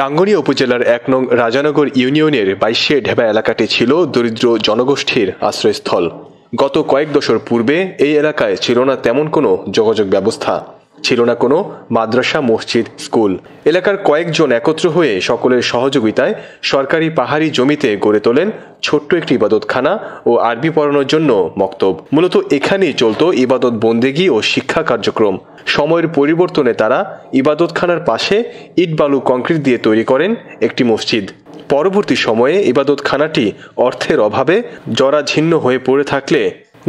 রাঙ্গুনিয়া উপজেলার এক নং রাজানগর ইউনিয়নের বাইশে ঢেবা এলাকাটি ছিল দরিদ্র জনগোষ্ঠীর আশ্রয়স্থল গত কয়েক দশক পূর্বে এই এলাকায় ছিল না তেমন কোনো যোগাযোগ ব্যবস্থা ছিল না কোনো মাদ্রাসা মসজিদ স্কুল এলাকার কয়েকজন একত্র হয়ে সকলের সহযোগিতায় সরকারি পাহাড়ি জমিতে গড়ে তোলেন ছোট্ট একটি ইবাদতখানা ও আরবি পড়ানোর জন্য মক্তব মূলত এখানেই চলত ইবাদত বন্দেগি ও শিক্ষা কার্যক্রম সময়ের পরিবর্তনে তারা ইবাদতখানার পাশে ইট বালু কংক্রিট দিয়ে তৈরি করেন একটি মসজিদ পরবর্তী সময়ে ইবাদতখানাটি অর্থের অভাবে জরাঝিন্ন হয়ে পড়ে থাকলে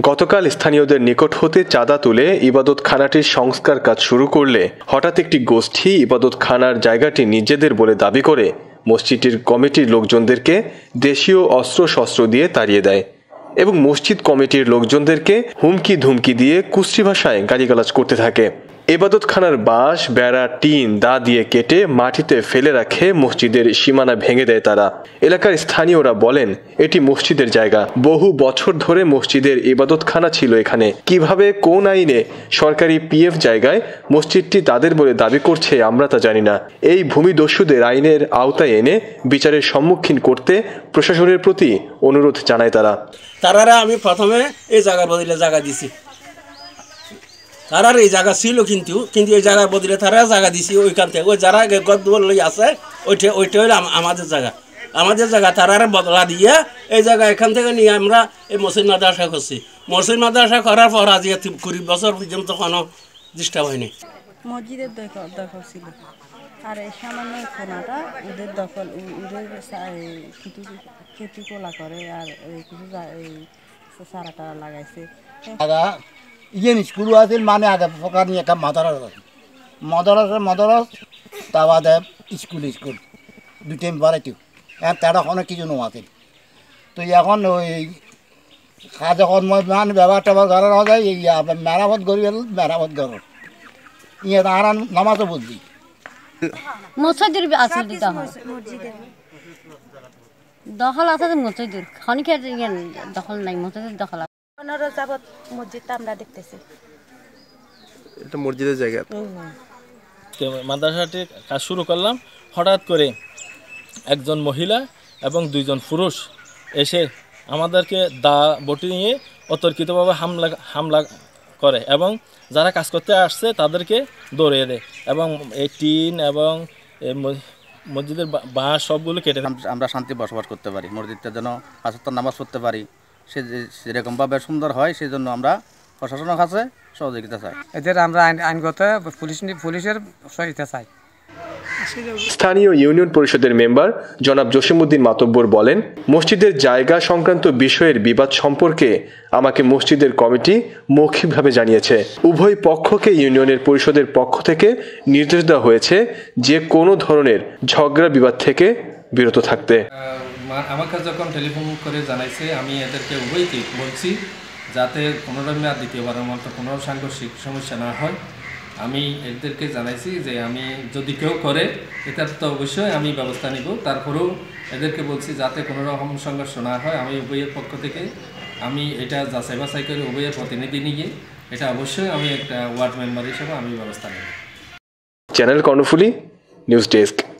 গতকাল স্থানীয়দের নিকট হতে চাঁদা তুলে ইবাদতখানাটির সংস্কার কাজ শুরু করলে হঠাৎ একটি গোষ্ঠী ইবাদতখানার জায়গাটি নিজেদের বলে দাবি করে মসজিদটির কমিটির লোকজনদেরকে দেশীয় অস্ত্র শস্ত্র দিয়ে তাড়িয়ে দেয় এবং মসজিদ কমিটির লোকজনদেরকে হুমকি ধুমকি দিয়ে কুশ্রী ভাষায় গালিগালাজ করতে থাকে এবাদতখানার বাঁশ বেড়া টিন দা দিয়ে কেটে মাটিতে ফেলে রাখে মসজিদের সীমানা ভেঙে দেয় তারা এলাকার স্থানীয়রা বলেন এটি মসজিদের জায়গা বহু বছর ধরে মসজিদের ইবাদতখানা ছিল এখানে কিভাবে কোন আইনে সরকারি পিএফ জায়গায় মসজিদটি তাদের বলে দাবি করছে আমরা তা জানি না এই ভূমিদস্যুদের আইনের আওতায় এনে বিচারের সম্মুখীন করতে প্রশাসনের প্রতি অনুরোধ জানায় তারা তারা আমি প্রথমে এই জায়গার বদলে জায়গা দিছি তারার এই জায়গা ছিল কিন্তু কিন্তু এই জায়গার বদলে তারা জায়গা দিছি ওইখান থেকে ওই যারা গদ লই আছে ওইটা ওইটা হইলো আমাদের জায়গা আমাদের জায়গা তারার বদলা দিয়ে এই জায়গা এখান থেকে নিয়ে আমরা এই মসজিদ মাদ্রাসা করছি মসজিদ মাদ্রাসা করার পর আজ কুড়ি বছর পর্যন্ত কোনো ডিস্টার্ব হয়নি মসজিদের দখল ছিল আর এই সামান্য কোনাটা ওদের দখল ওদের কিছু খেতে কোলা করে আর কিছু সারাটা লাগাইছে ইয়েন স্কুল আছে মানে আগে ফকার নিয়ে একটা মাদারাস আছে মাদারাস মাদারাস তা বাদে স্কুল স্কুল দুটেম বাড়াইতেও এখন তারা অনেক কিছু নো আছে তো এখন ওই কাজ এখন মই ইমান ব্যবহার ঘরের ট্যাবার যায় হয় মেরামত করি মেরামত ঘর ইয়ে আর নামাজও বুঝবি মসজিদের আছে দখল আছে মসজিদের খনিকের ইয়ে দখল নাই মসজিদের দখল এটা মসজিদের জায়গা মাদ্রাসাটি কাজ শুরু করলাম হঠাৎ করে একজন মহিলা এবং দুইজন পুরুষ এসে আমাদেরকে দা বটি নিয়ে অতর্কিতভাবে হামলা হামলা করে এবং যারা কাজ করতে আসছে তাদেরকে দৌড়িয়ে দেয় এবং এই টিন এবং মসজিদের বাঁশ সবগুলো কেটে আমরা শান্তি বসবাস করতে পারি মসজিদটা যেন পাঁচাত্তর নামাজ পড়তে পারি সে সেরকমভাবে সুন্দর হয় সেই জন্য আমরা প্রশাসনের কাছে সহযোগিতা চাই এদের আমরা আইনগত পুলিশ পুলিশের সহযোগিতা চাই স্থানীয় ইউনিয়ন পরিষদের মেম্বার জনাব জসিমুদ্দিন মাতব্বর বলেন মসজিদের জায়গা সংক্রান্ত বিষয়ের বিবাদ সম্পর্কে আমাকে মসজিদের কমিটি মৌখিকভাবে জানিয়েছে উভয় পক্ষকে ইউনিয়নের পরিষদের পক্ষ থেকে নির্দেশ দেওয়া হয়েছে যে কোনো ধরনের ঝগড়া বিবাদ থেকে বিরত থাকতে আমাকে যখন টেলিফোন করে জানাইছে আমি এদেরকে উভয়কে বলছি যাতে কোনোরমে আর দ্বিতীয়বারের মতো কোনো সাংঘর্ষিক সমস্যা না হয় আমি এদেরকে জানাইছি যে আমি যদি কেউ করে এটার তো অবশ্যই আমি ব্যবস্থা নিব তারপরেও এদেরকে বলছি যাতে কোনো রকম সংঘর্ষ না হয় আমি উভয়ের পক্ষ থেকে আমি এটা যাচাই বাছাই করে উভয়ের প্রতিনিধি নিয়ে এটা অবশ্যই আমি একটা ওয়ার্ড মেম্বার হিসেবে আমি ব্যবস্থা নেব চ্যানেল কর্ণফুলি নিউজ ডেস্ক